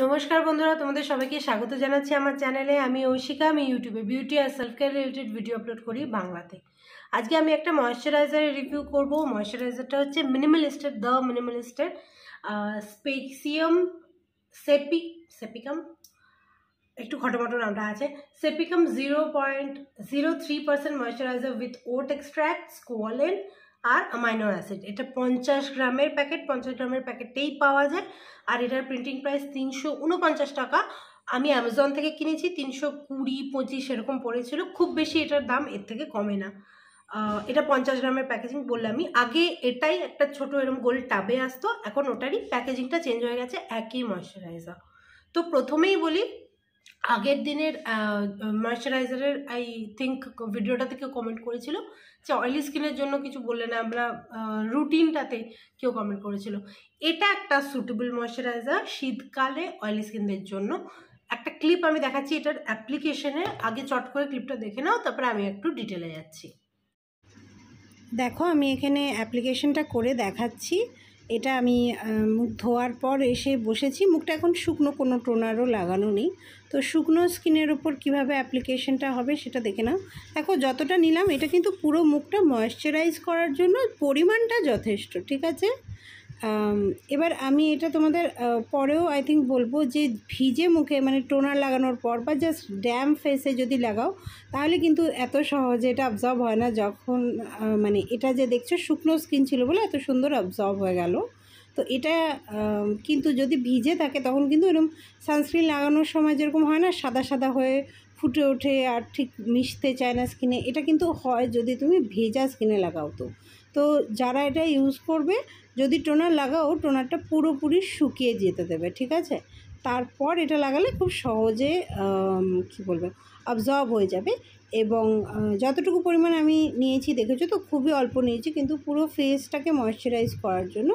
নমস্কার বন্ধুরা তোমাদের সবাইকে স্বাগত জানাচ্ছি আমার চ্যানেলে আমি ঐশিকা আমি ইউটিউবে বিউটি আর self care related video upload করি বাংলাতে আজকে আমি একটা ময়শ্চারাইজারের রিভিউ করব ময়শ্চারাইজারটা হচ্ছে মিনিমালিস্টের দ্য মিনিমালিস্টের স্পেক্সিয়াম সেপি সেপিকাম একটু খটোমটো নামটা আছে Sepicalm zero point zero three percent moisturiser with oat extract squalane আর অ্যামাইনো অ্যাসিড এটা পঞ্চাশ গ্রামের প্যাকেট পঞ্চাশ গ্রামের প্যাকেটেই পাওয়া যায় আর এটার প্রিন্টিং প্রাইস তিনশো উনপঞ্চাশ টাকা আমি অ্যামাজন থেকে কিনেছি তিনশো কুড়ি পঁচিশ এরকম পড়েছিল খুব বেশি এটার দাম এর থেকে কমে না এটা পঞ্চাশ গ্রামের প্যাকেজিং আমি আগে এটাই একটা ছোট এরম গোল টাবে আসতো এখন ওটারই প্যাকেজিংটা চেঞ্জ হয়ে গেছে একই ময়শ্চারাইজার তো প্রথমেই বলি আগের দিনের ময়শ্চারাইজারের আই থিঙ্ক ভিডিওটা থেকে কমেন্ট করেছিল আচ্ছা অয়েলি স্কিনের জন্য কিছু বললে না আমরা রুটিনটাতে কেউ কমেন্ট করেছিল এটা একটা সুটেবল ময়শ্চারাইজার শীতকালে অয়েলি স্কিনদের জন্য একটা ক্লিপ আমি দেখাচ্ছি এটার অ্যাপ্লিকেশনে আগে চট করে ক্লিপটা দেখে নাও তারপরে আমি একটু ডিটেলে যাচ্ছি দেখো আমি এখানে অ্যাপ্লিকেশনটা করে দেখাচ্ছি এটা আমি মুখ ধোয়ার পর এসে বসেছি মুখটা এখন শুকনো কোনো টোনারও লাগানো নেই তো শুকনো স্কিনের ওপর কিভাবে অ্যাপ্লিকেশনটা হবে সেটা দেখে নাও দেখো যতটা নিলাম এটা কিন্তু পুরো মুখটা ময়শ্চারাইজ করার জন্য পরিমাণটা যথেষ্ট ঠিক আছে এবার আমি এটা তোমাদের পরেও আই থিঙ্ক বলবো যে ভিজে মুখে মানে টোনার লাগানোর পর বা জাস্ট ড্যাম ফেসে যদি লাগাও তাহলে কিন্তু এত সহজে এটা অবজর্ব হয় না যখন মানে এটা যে দেখছো শুকনো স্কিন ছিল বলে এত সুন্দর অবজর্ব হয়ে গেল তো এটা কিন্তু যদি ভিজে থাকে তখন কিন্তু এরকম সানস্ক্রিন লাগানোর সময় যেরকম হয় না সাদা সাদা হয়ে ফুটে ওঠে আর ঠিক মিশতে চায় না স্কিনে এটা কিন্তু হয় যদি তুমি ভেজা স্কিনে লাগাও তো তো যারা এটা ইউজ করবে যদি টোনার লাগাও টোনারটা পুরোপুরি শুকিয়ে যেতে দেবে ঠিক আছে তারপর এটা লাগালে খুব সহজে কি বলবে অবজর্ব হয়ে যাবে এবং যতটুকু পরিমাণ আমি নিয়েছি দেখেছো তো খুবই অল্প নিয়েছি কিন্তু পুরো ফেসটাকে ময়শ্চারাইজ করার জন্য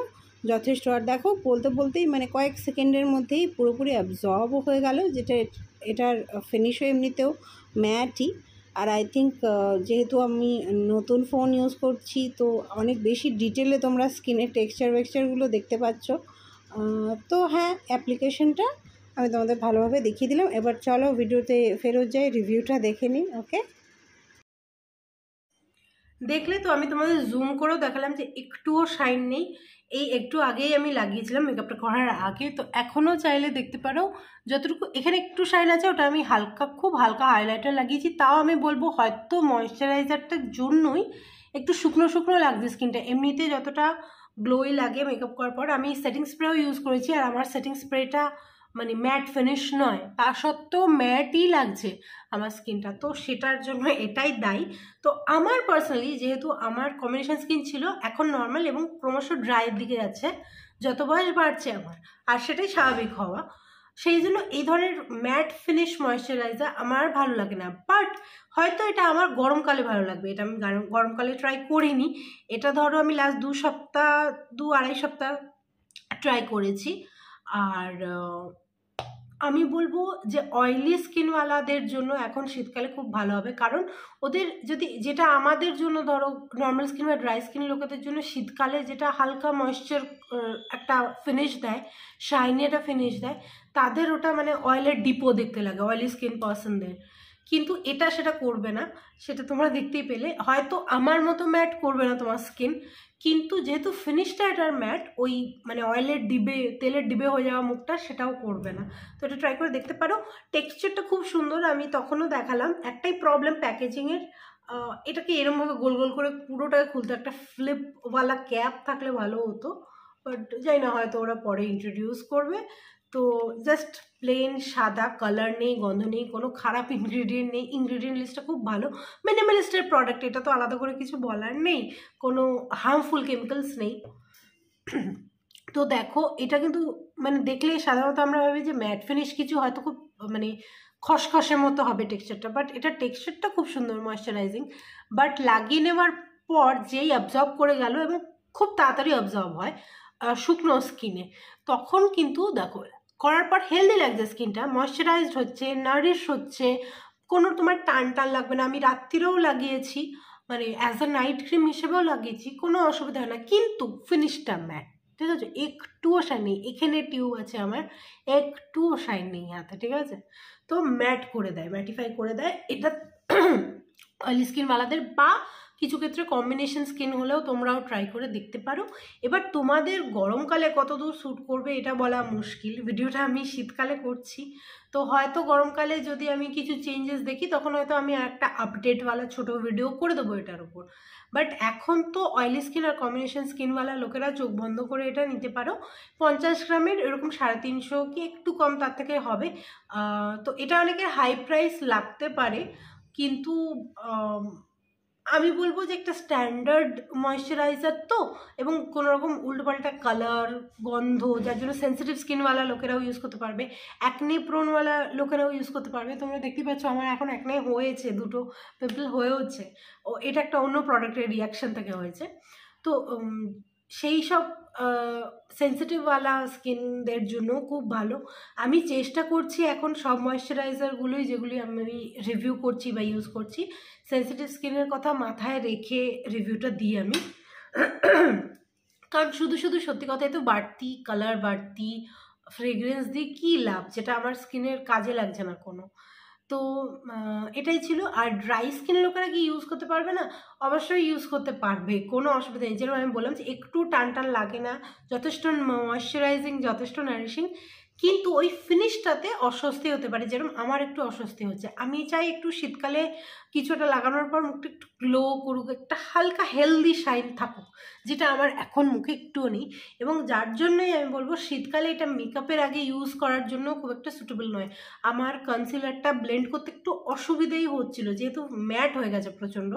যথেষ্ট আর দেখো বলতে বলতেই মানে কয়েক সেকেন্ডের মধ্যেই পুরোপুরি অ্যাবজর্ব হয়ে গেল যেটা এটার ফিনিশও এমনিতেও ম্যাটই আর আই থিঙ্ক যেহেতু আমি নতুন ফোন ইউজ করছি তো অনেক বেশি ডিটেলে তোমরা স্কিনের টেক্সচার ওয়েক্সচারগুলো দেখতে পাচ্ছ তো হ্যাঁ অ্যাপ্লিকেশনটা আমি তোমাদের ভালোভাবে দেখিয়ে দিলাম এবার চলো ভিডিওতে ফেরত যাই রিভিউটা দেখে নিই ওকে দেখলে তো আমি তোমাদের জুম করেও দেখালাম যে একটুও শাইন নেই এই একটু আগেই আমি লাগিয়েছিলাম মেকআপটা করার আগে তো এখনও চাইলে দেখতে পারো যতটুকু এখানে একটু শাইন আছে ওটা আমি হালকা খুব হালকা হাইলাইটার লাগিয়েছি তাও আমি বলবো হয়তো ময়শ্চারাইজারটার জন্যই একটু শুকনো শুকনো লাগছে স্কিনটা এমনিতে যতটা গ্লোই লাগে মেকআপ করার পর আমি সেটিং স্প্রেও ইউজ করেছি আর আমার সেটিং স্প্রেটা মানে ম্যাট ফিনিশ নয় তা সত্ত্বেও ম্যাটই লাগছে আমার স্কিনটা তো সেটার জন্য এটাই দায়ী তো আমার পার্সোনালি যেহেতু আমার কম্বিনেশন স্কিন ছিল এখন নর্মাল এবং ক্রমশ ড্রাইয়ের দিকে যাচ্ছে যত বয়স বাড়ছে আমার আর সেটাই স্বাভাবিক হওয়া সেই জন্য এই ধরনের ম্যাট ফিনিশ ময়শ্চারাইজার আমার ভালো লাগে না বাট হয়তো এটা আমার গরমকালে ভালো লাগবে এটা আমি গরমকালে ট্রাই করিনি এটা ধরো আমি লাস্ট দু সপ্তাহ দু আড়াই সপ্তাহ ট্রাই করেছি আর আমি বলবো যে অয়েলি স্কিনওয়ালাদের জন্য এখন শীতকালে খুব ভালো হবে কারণ ওদের যদি যেটা আমাদের জন্য ধরো নর্মাল স্কিন বা ড্রাই স্কিন লোকেদের জন্য শীতকালে যেটা হালকা ময়শ্চার একটা ফিনিশ দেয় শাইনি একটা ফিনিশ দেয় তাদের ওটা মানে অয়েলের ডিপো দেখতে লাগে অয়েলি স্কিন পার্সনদের কিন্তু এটা সেটা করবে না সেটা তোমরা দেখতেই পেলে হয়তো আমার মতো ম্যাট করবে না তোমার স্কিন কিন্তু যেহেতু ফিনিশটা এটার ম্যাট ওই মানে অয়েলের ডিবে তেলের ডিবে হয়ে যাওয়া মুখটা সেটাও করবে না তো এটা ট্রাই করে দেখতে পারো টেক্সচারটা খুব সুন্দর আমি তখনও দেখালাম একটাই প্রবলেম প্যাকেজিংয়ের এটাকে এরমভাবে গোল গোল করে পুরোটাকে খুলতো একটা ফ্লিপওয়ালা ক্যাপ থাকলে ভালো হতো বাট যাই না হয়তো ওরা পরে ইন্ট্রোডিউস করবে তো জাস্ট প্লেন সাদা কালার নেই গন্ধ নেই কোনো খারাপ ইনগ্রিডিয়েন্ট নেই ইনগ্রিডিয়েন্ট লিস্টটা খুব ভালো মিনিমালিস্টের প্রোডাক্ট এটা তো আলাদা করে কিছু বলার নেই কোনো হার্মফুল কেমিক্যালস নেই তো দেখো এটা কিন্তু মানে দেখলে সাধারণত আমরা ভাবি যে ম্যাট ফিনিশ কিছু হয়তো খুব মানে খসখসের মতো হবে টেক্সচারটা বাট এটা টেক্সচারটা খুব সুন্দর ময়শ্চারাইজিং বাট লাগিয়ে নেওয়ার পর যেই অবজর্ব করে গেল এবং খুব তাড়াতাড়ি অবজর্ব হয় শুকনো স্কিনে তখন কিন্তু দেখো করার পর হেলদি লাগছে স্কিনটা ময়শ্চারাইজড হচ্ছে নারিশ হচ্ছে কোনো তোমার টান টান লাগবে না আমি রাত্রিরেও লাগিয়েছি মানে অ্যাজ আ নাইট ক্রিম হিসেবেও লাগিয়েছি কোনো অসুবিধা হয় না কিন্তু ফিনিশটা ম্যাট ঠিক আছে একটুও শাইন নেই এখানে টিউব আছে আমার একটুও শাইন নেই হাতে ঠিক আছে তো ম্যাট করে দেয় ম্যাটিফাই করে দেয় এটা অয়েলি স্কিনওয়ালাদের বা কিছু ক্ষেত্রে কম্বিনেশন স্কিন হলেও তোমরাও ট্রাই করে দেখতে পারো এবার তোমাদের গরমকালে কতদূর শ্যুট করবে এটা বলা মুশকিল ভিডিওটা আমি শীতকালে করছি তো হয়তো গরমকালে যদি আমি কিছু চেঞ্জেস দেখি তখন হয়তো আমি একটা আপডেটওয়ালা ছোট ভিডিও করে দেবো এটার উপর বাট এখন তো অয়েলি স্কিন আর কম্বিনেশন স্কিনওয়ালা লোকেরা চোখ বন্ধ করে এটা নিতে পারো পঞ্চাশ গ্রামের এরকম সাড়ে তিনশো কি একটু কম তার থেকে হবে তো এটা অনেকের হাই প্রাইস লাগতে পারে কিন্তু আমি বলবো যে একটা স্ট্যান্ডার্ড ময়শ্চারাইজার তো এবং কোনো রকম উল্টোপাল্টা কালার গন্ধ যার জন্য সেন্সিটিভ স্কিনওয়ালা লোকেরাও ইউজ করতে পারবে অ্যাকনে প্রোনওয়ালা লোকেরাও ইউজ করতে পারবে তোমরা দেখতে পাচ্ছ আমার এখন অ্যাকনে হয়েছে দুটো পিম্পল হয়েওছে ও এটা একটা অন্য প্রোডাক্টের রিয়াকশান থেকে হয়েছে তো সেই সব সেন্সিটিভওয়ালা স্কিনদের জন্য খুব ভালো আমি চেষ্টা করছি এখন সব ময়শ্চারাইজারগুলোই যেগুলি আমি রিভিউ করছি বা ইউজ করছি সেন্সিটিভ স্কিনের কথা মাথায় রেখে রিভিউটা দিই আমি কারণ শুধু শুধু সত্যি কথাই তো বাড়তি কালার বাড়তি ফ্রেগরেন্স দিয়ে কী লাভ যেটা আমার স্কিনের কাজে লাগছে না কোনো তো এটাই ছিল আর ড্রাই স্কিন লোকেরা কি ইউজ করতে পারবে না অবশ্যই ইউজ করতে পারবে কোনো অসুবিধা নেই যেরকম আমি বললাম যে একটু টান টান লাগে না যথেষ্ট ময়শ্চারাইজিং যথেষ্ট নারিশিং কিন্তু ওই ফিনিশটাতে অস্বস্তি হতে পারে যেরকম আমার একটু অস্বস্তি হচ্ছে আমি চাই একটু শীতকালে কিছুটা লাগানোর পর মুখটা একটু গ্লো করুক একটা হালকা হেলদি শাইন থাকুক যেটা আমার এখন মুখে একটুও নেই এবং যার জন্যই আমি বলবো শীতকালে এটা মেকআপের আগে ইউজ করার জন্য খুব একটা সুটেবল নয় আমার কনসিলারটা ব্লেন্ড করতে একটু অসুবিধেই হচ্ছিলো যেহেতু ম্যাট হয়ে গেছে প্রচণ্ড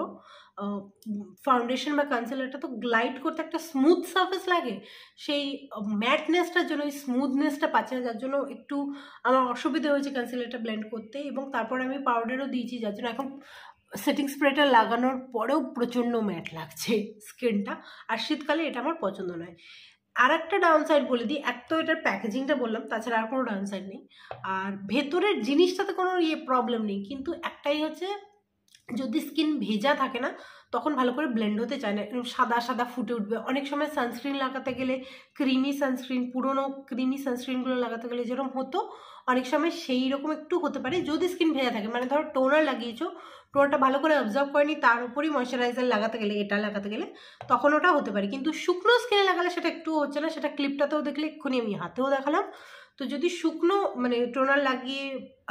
ফাউন্ডেশন বা কনসিলারটা তো গ্লাইড করতে একটা স্মুথ সার্ফেস লাগে সেই ম্যাটনেসটার জন্য ওই স্মুথনেসটা পাচ্ছে না যার জন্য একটু আমার অসুবিধা হয়েছে কনসিলারটা ব্লেন্ড করতে এবং তারপর আমি পাউডারও দিয়েছি যার জন্য এখন সেটিং স্প্রেটা লাগানোর পরেও প্রচণ্ড ম্যাট লাগছে স্কিনটা আর শীতকালে এটা আমার পছন্দ নয় আর একটা ডাউন সাইড বলে দিই এক তো এটার প্যাকেজিংটা বললাম তাছাড়া আর কোনো ডাউন সাইড নেই আর ভেতরের জিনিসটাতে কোনো ইয়ে প্রবলেম নেই কিন্তু একটাই হচ্ছে যদি স্কিন ভেজা থাকে না তখন ভালো করে ব্লেন্ড হতে চায় না এরকম সাদা সাদা ফুটে উঠবে অনেক সময় সানস্ক্রিন লাগাতে গেলে ক্রিমি সানস্ক্রিন পুরনো ক্রিমি সানস্ক্রিনগুলো লাগাতে গেলে যেরকম হতো অনেক সময় সেই রকম একটু হতে পারে যদি স্কিন ভেজা থাকে মানে ধরো টোনার লাগিয়েছো টোনারটা ভালো করে অবজার্ভ করেনি তার উপরই ময়শ্চারাইজার লাগাতে গেলে এটা লাগাতে গেলে তখন ওটা হতে পারে কিন্তু শুকনো স্কিনে লাগালে সেটা একটু হচ্ছে না সেটা ক্লিপটাতেও দেখলে এক্ষুনি আমি হাতেও দেখালাম তো যদি শুকনো মানে টোনার লাগিয়ে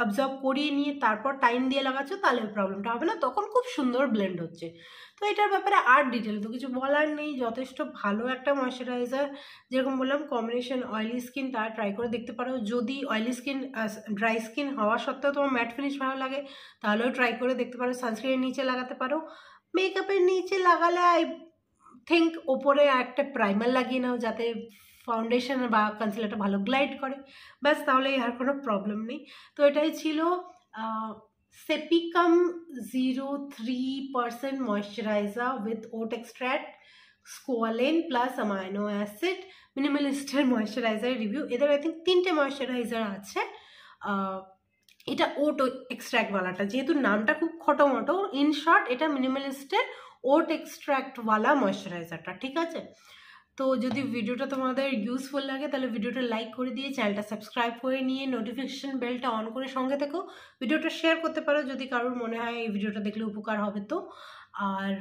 অবজর্ব করিয়ে নিয়ে তারপর টাইম দিয়ে লাগাচ্ছ তাহলে প্রবলেমটা হবে না তখন খুব সুন্দর ব্লেন্ড হচ্ছে তো এটার ব্যাপারে আর ডিটেল তো কিছু বলার নেই যথেষ্ট ভালো একটা ময়শ্চারাইজার যেরকম বললাম কম্বিনেশন অয়েলি স্কিন তারা ট্রাই করে দেখতে পারো যদি অয়েলি স্কিন ড্রাই স্কিন হওয়া সত্ত্বেও তোমার ম্যাট ফিনিশ ভালো লাগে তাহলেও ট্রাই করে দেখতে পারো সানস্ক্রিনের নিচে লাগাতে পারো মেকআপের নিচে লাগালে আই থিঙ্ক ওপরে একটা প্রাইমার লাগিয়ে নাও যাতে ফাউন্ডেশন বা কনসিলারটা ভালো গ্লাইড করে ব্যাস তাহলে আর কোনো প্রবলেম নেই তো এটাই ছিল Sepicalm zero three percent moisturiser with oat extract squalane plus amino acid মিনিমালিস্টের ময়শ্চারাইজার রিভিউ এদের আই থিঙ্ক তিনটে ময়শ্চারাইজার আছে এটা ওট এক্সট্র্যাক্টওয়ালাটা যেহেতু নামটা খুব খটোমটো ইন শর্ট এটা মিনিমালিস্টের ওট এক্সট্র্যাক্টওয়ালা ময়শ্চারাইজারটা ঠিক আছে তো যদি ভিডিওটা তোমাদের ইউজফুল লাগে তাহলে ভিডিওটা লাইক করে দিয়ে চ্যানেলটা সাবস্ক্রাইব করে নিয়ে নোটিফিকেশান বেলটা অন করে সঙ্গে থেকো ভিডিওটা শেয়ার করতে পারো যদি কারোর মনে হয় এই ভিডিওটা দেখলে উপকার হবে তো আর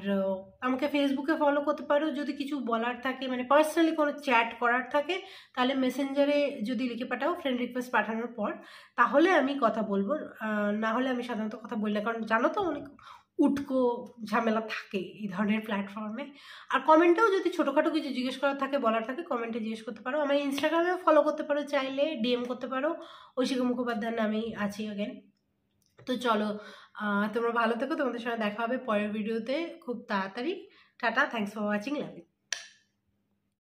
আমাকে ফেসবুকে ফলো করতে পারো যদি কিছু বলার থাকে মানে পার্সোনালি কোনো চ্যাট করার থাকে তাহলে মেসেঞ্জারে যদি লিখে পাঠাও ফ্রেন্ড রিকোয়েস্ট পাঠানোর পর তাহলে আমি কথা বলবো না হলে আমি সাধারণত কথা বললে কারণ জানো তো অনেক উটকো ঝামেলা থাকে এই ধরনের প্ল্যাটফর্মে আর কমেন্টেও যদি ছোটোখাটো কিছু জিজ্ঞেস করার থাকে বলার থাকে কমেন্টে জিজ্ঞেস করতে পারো আমার ইনস্টাগ্রামেও ফলো করতে পারো চাইলে ডিএম করতে পারো ঐশিকা মুখোপাধ্যায়ের নামেই আছি অ্যাগেন তো চলো তোমরা ভালো থেকো তোমাদের সঙ্গে দেখা হবে পরের ভিডিওতে খুব তাড়াতাড়ি tata thanks for watching love